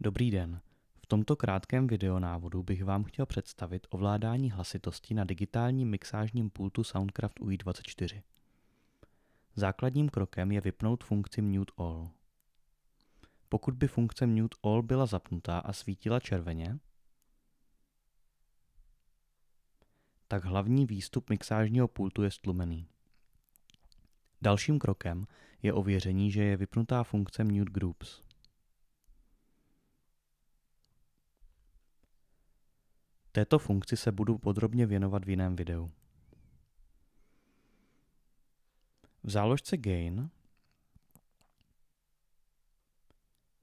Dobrý den. V tomto krátkém videonávodu bych vám chtěl představit ovládání hlasitosti na digitálním mixážním pultu Soundcraft UI24. Základním krokem je vypnout funkci Mute All. Pokud by funkce Mute All byla zapnutá a svítila červeně, tak hlavní výstup mixážního pultu je stlumený. Dalším krokem je ověření, že je vypnutá funkce Mute Groups. Této funkci se budu podrobně věnovat v jiném videu. V záložce Gain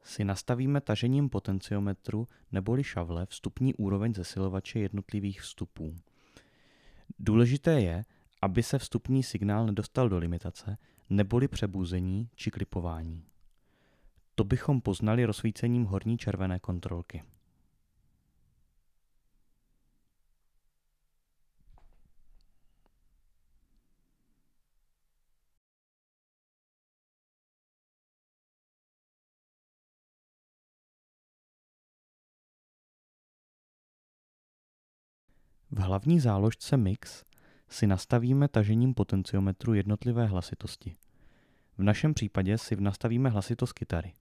si nastavíme tažením potenciometru neboli šavle vstupní úroveň zesilovače jednotlivých vstupů. Důležité je, aby se vstupní signál nedostal do limitace neboli přebuzení či klipování. To bychom poznali rozsvícením horní červené kontrolky. V hlavní záložce Mix si nastavíme tažením potenciometru jednotlivé hlasitosti. V našem případě si nastavíme hlasitost kytary.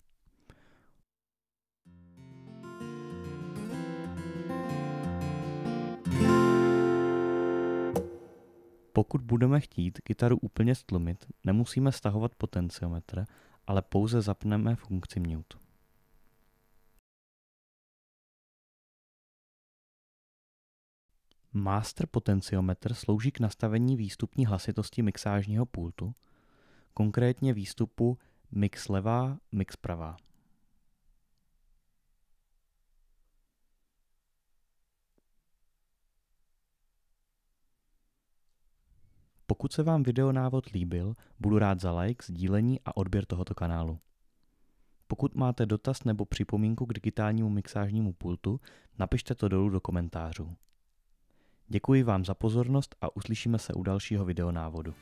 Pokud budeme chtít kytaru úplně stlumit, nemusíme stahovat potenciometr, ale pouze zapneme funkci mute. Master potenciometr slouží k nastavení výstupní hlasitosti mixážního pultu, konkrétně výstupu mix levá, mix pravá. Pokud se vám videonávod líbil, budu rád za like, sdílení a odběr tohoto kanálu. Pokud máte dotaz nebo připomínku k digitálnímu mixážnímu pultu, napište to dolů do komentářů. Děkuji vám za pozornost a uslyšíme se u dalšího videonávodu.